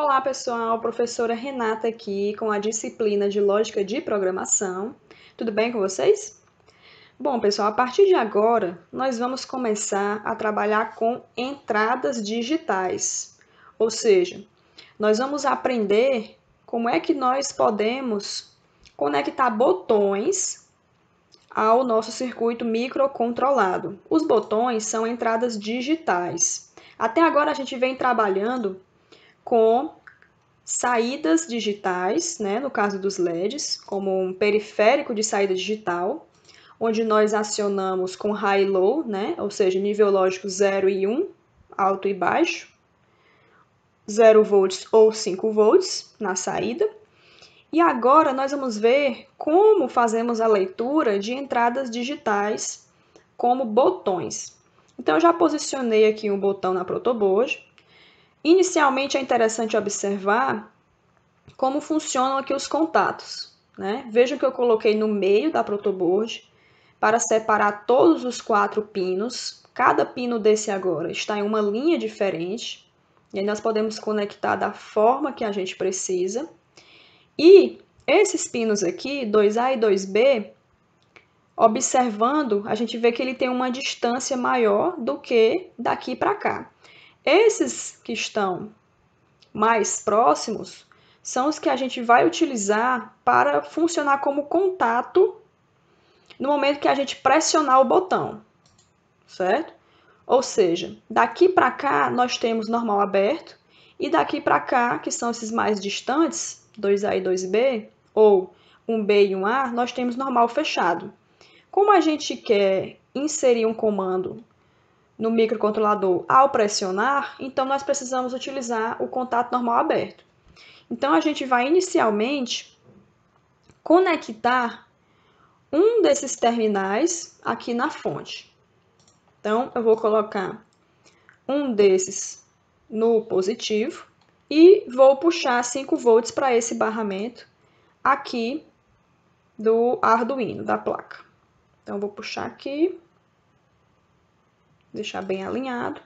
Olá, pessoal. Professora Renata aqui com a disciplina de Lógica de Programação. Tudo bem com vocês? Bom, pessoal, a partir de agora nós vamos começar a trabalhar com entradas digitais. Ou seja, nós vamos aprender como é que nós podemos conectar botões ao nosso circuito microcontrolado. Os botões são entradas digitais. Até agora a gente vem trabalhando com saídas digitais, né, no caso dos LEDs, como um periférico de saída digital, onde nós acionamos com high low, né, ou seja, nível lógico 0 e 1, um, alto e baixo, 0 volts ou 5 volts na saída. E agora nós vamos ver como fazemos a leitura de entradas digitais como botões. Então, eu já posicionei aqui um botão na protoboard, Inicialmente é interessante observar como funcionam aqui os contatos. Né? Vejam que eu coloquei no meio da protoboard para separar todos os quatro pinos. Cada pino desse agora está em uma linha diferente, e aí nós podemos conectar da forma que a gente precisa. E esses pinos aqui, 2A e 2B, observando, a gente vê que ele tem uma distância maior do que daqui para cá. Esses que estão mais próximos são os que a gente vai utilizar para funcionar como contato no momento que a gente pressionar o botão, certo? Ou seja, daqui para cá nós temos normal aberto e daqui para cá, que são esses mais distantes, 2A e 2B, ou 1B e 1A, nós temos normal fechado. Como a gente quer inserir um comando no microcontrolador ao pressionar, então nós precisamos utilizar o contato normal aberto. Então a gente vai inicialmente conectar um desses terminais aqui na fonte. Então eu vou colocar um desses no positivo e vou puxar 5 volts para esse barramento aqui do Arduino, da placa. Então vou puxar aqui deixar bem alinhado.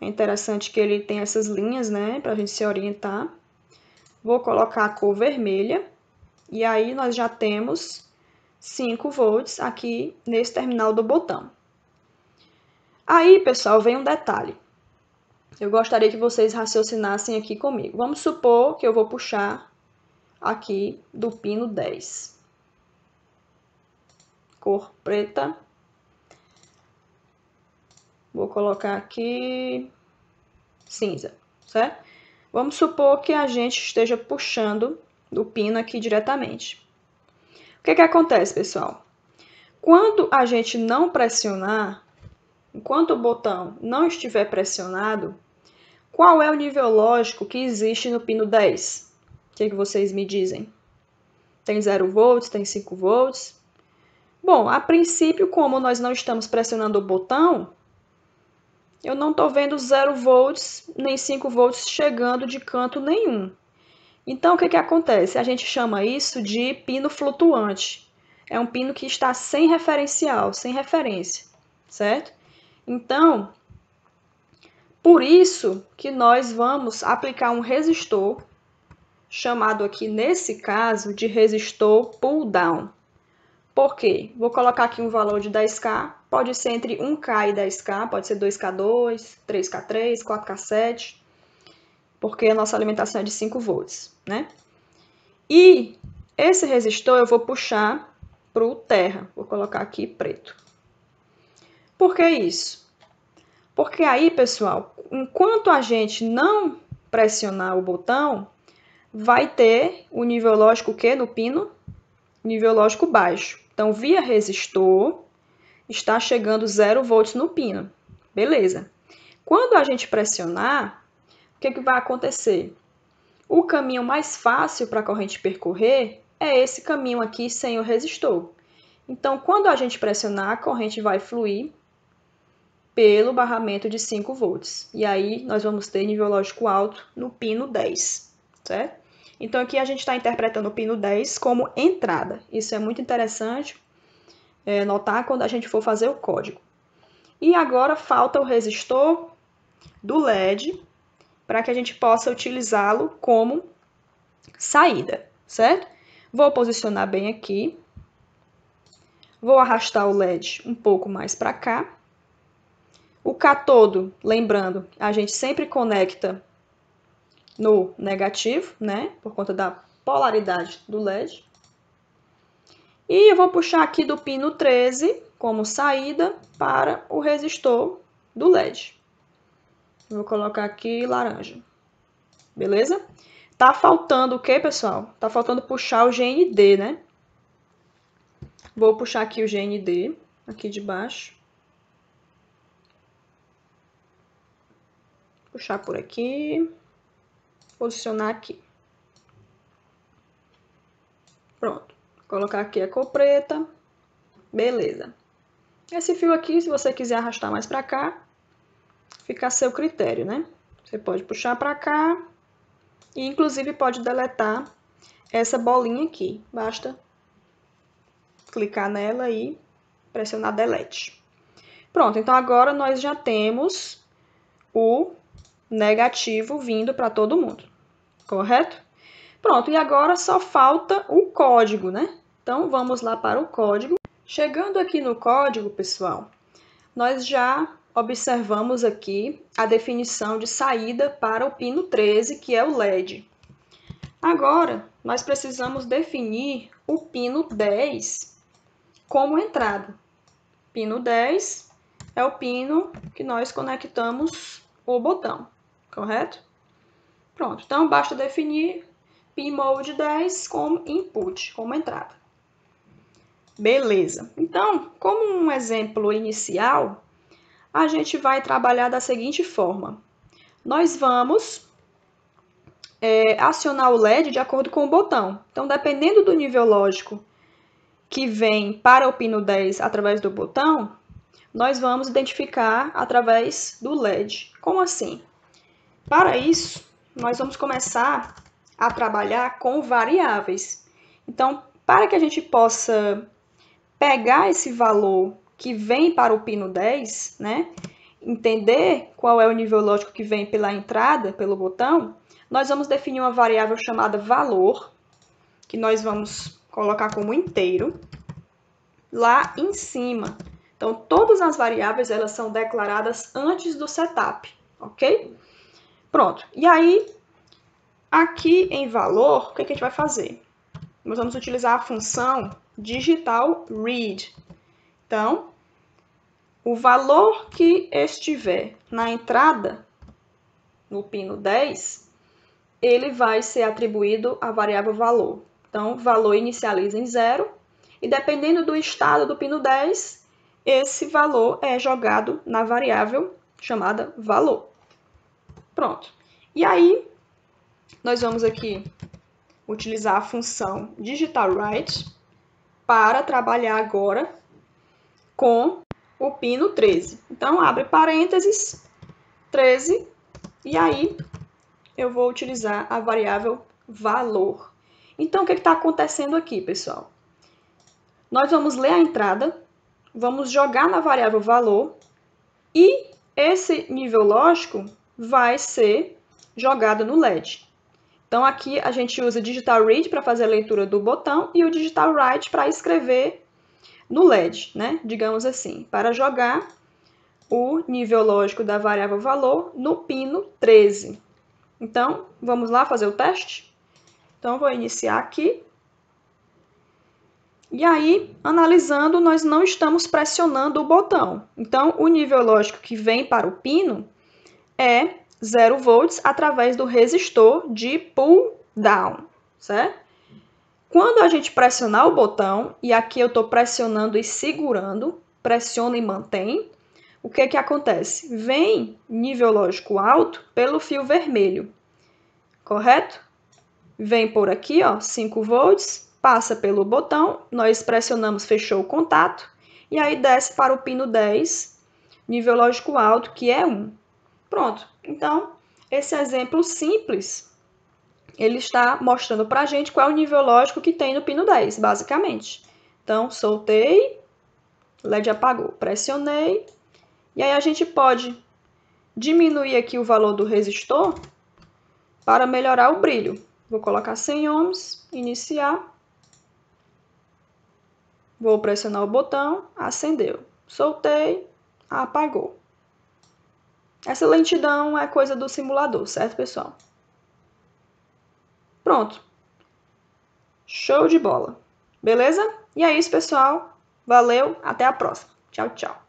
É interessante que ele tem essas linhas, né, para a gente se orientar. Vou colocar a cor vermelha e aí nós já temos 5 volts aqui nesse terminal do botão. Aí, pessoal, vem um detalhe. Eu gostaria que vocês raciocinassem aqui comigo. Vamos supor que eu vou puxar aqui do pino 10. Cor preta, Vou colocar aqui cinza, certo? Vamos supor que a gente esteja puxando do pino aqui diretamente. O que, que acontece, pessoal? Quando a gente não pressionar, enquanto o botão não estiver pressionado, qual é o nível lógico que existe no pino 10? O que, que vocês me dizem? Tem 0 volts, tem 5 volts? Bom, a princípio, como nós não estamos pressionando o botão, eu não estou vendo 0 volts nem 5 volts chegando de canto nenhum. Então, o que, que acontece? A gente chama isso de pino flutuante. É um pino que está sem referencial, sem referência, certo? Então, por isso que nós vamos aplicar um resistor, chamado aqui nesse caso de resistor pull down. Por quê? Vou colocar aqui um valor de 10K, pode ser entre 1K e 10K, pode ser 2K2, 3K3, 4K7, porque a nossa alimentação é de 5 volts, né? E esse resistor eu vou puxar para o terra, vou colocar aqui preto. Por que isso? Porque aí, pessoal, enquanto a gente não pressionar o botão, vai ter o nível lógico quê? no pino? Nível lógico baixo. Então, via resistor, está chegando 0 volts no pino. Beleza. Quando a gente pressionar, o que, que vai acontecer? O caminho mais fácil para a corrente percorrer é esse caminho aqui sem o resistor. Então, quando a gente pressionar, a corrente vai fluir pelo barramento de 5 volts. E aí, nós vamos ter nível lógico alto no pino 10, certo? Então aqui a gente está interpretando o pino 10 como entrada. Isso é muito interessante é, notar quando a gente for fazer o código. E agora falta o resistor do LED para que a gente possa utilizá-lo como saída, certo? Vou posicionar bem aqui. Vou arrastar o LED um pouco mais para cá. O catodo, lembrando, a gente sempre conecta no negativo, né? Por conta da polaridade do LED. E eu vou puxar aqui do pino 13 como saída para o resistor do LED. Vou colocar aqui laranja. Beleza? Tá faltando o que, pessoal? Tá faltando puxar o GND, né? Vou puxar aqui o GND, aqui de baixo. Puxar por aqui posicionar aqui. Pronto. Colocar aqui a cor preta. Beleza. Esse fio aqui, se você quiser arrastar mais para cá, fica a seu critério, né? Você pode puxar para cá e, inclusive, pode deletar essa bolinha aqui. Basta clicar nela e pressionar delete. Pronto, então agora nós já temos o negativo vindo para todo mundo correto? Pronto, e agora só falta o código, né? Então, vamos lá para o código. Chegando aqui no código, pessoal, nós já observamos aqui a definição de saída para o pino 13, que é o LED. Agora, nós precisamos definir o pino 10 como entrada. Pino 10 é o pino que nós conectamos o botão, correto? Pronto, então basta definir pinMode 10 como input, como entrada. Beleza. Então, como um exemplo inicial, a gente vai trabalhar da seguinte forma. Nós vamos é, acionar o LED de acordo com o botão. Então, dependendo do nível lógico que vem para o pino 10 através do botão, nós vamos identificar através do LED. Como assim? Para isso, nós vamos começar a trabalhar com variáveis. Então, para que a gente possa pegar esse valor que vem para o pino 10, né? Entender qual é o nível lógico que vem pela entrada, pelo botão, nós vamos definir uma variável chamada valor, que nós vamos colocar como inteiro, lá em cima. Então, todas as variáveis, elas são declaradas antes do setup, ok? Pronto. E aí, aqui em valor, o que, é que a gente vai fazer? Nós vamos utilizar a função digital read. Então, o valor que estiver na entrada, no pino 10, ele vai ser atribuído à variável valor. Então, valor inicializa em zero, e dependendo do estado do pino 10, esse valor é jogado na variável chamada valor. Pronto. E aí, nós vamos aqui utilizar a função digitalWrite para trabalhar agora com o pino 13. Então, abre parênteses, 13, e aí eu vou utilizar a variável valor. Então, o que é está acontecendo aqui, pessoal? Nós vamos ler a entrada, vamos jogar na variável valor, e esse nível lógico vai ser jogado no LED. Então, aqui a gente usa digital read para fazer a leitura do botão e o digital write para escrever no LED, né? digamos assim, para jogar o nível lógico da variável valor no pino 13. Então, vamos lá fazer o teste? Então, vou iniciar aqui. E aí, analisando, nós não estamos pressionando o botão. Então, o nível lógico que vem para o pino é 0 volts através do resistor de pull down, certo? Quando a gente pressionar o botão, e aqui eu estou pressionando e segurando, pressiona e mantém, o que é que acontece? Vem nível lógico alto pelo fio vermelho, correto? Vem por aqui, ó, 5 volts, passa pelo botão, nós pressionamos, fechou o contato, e aí desce para o pino 10, nível lógico alto, que é 1. Pronto. Então, esse exemplo simples, ele está mostrando para a gente qual é o nível lógico que tem no pino 10, basicamente. Então, soltei, LED apagou, pressionei, e aí a gente pode diminuir aqui o valor do resistor para melhorar o brilho. Vou colocar 100 ohms, iniciar, vou pressionar o botão, acendeu, soltei, apagou. Essa lentidão é coisa do simulador, certo, pessoal? Pronto. Show de bola. Beleza? E é isso, pessoal. Valeu, até a próxima. Tchau, tchau.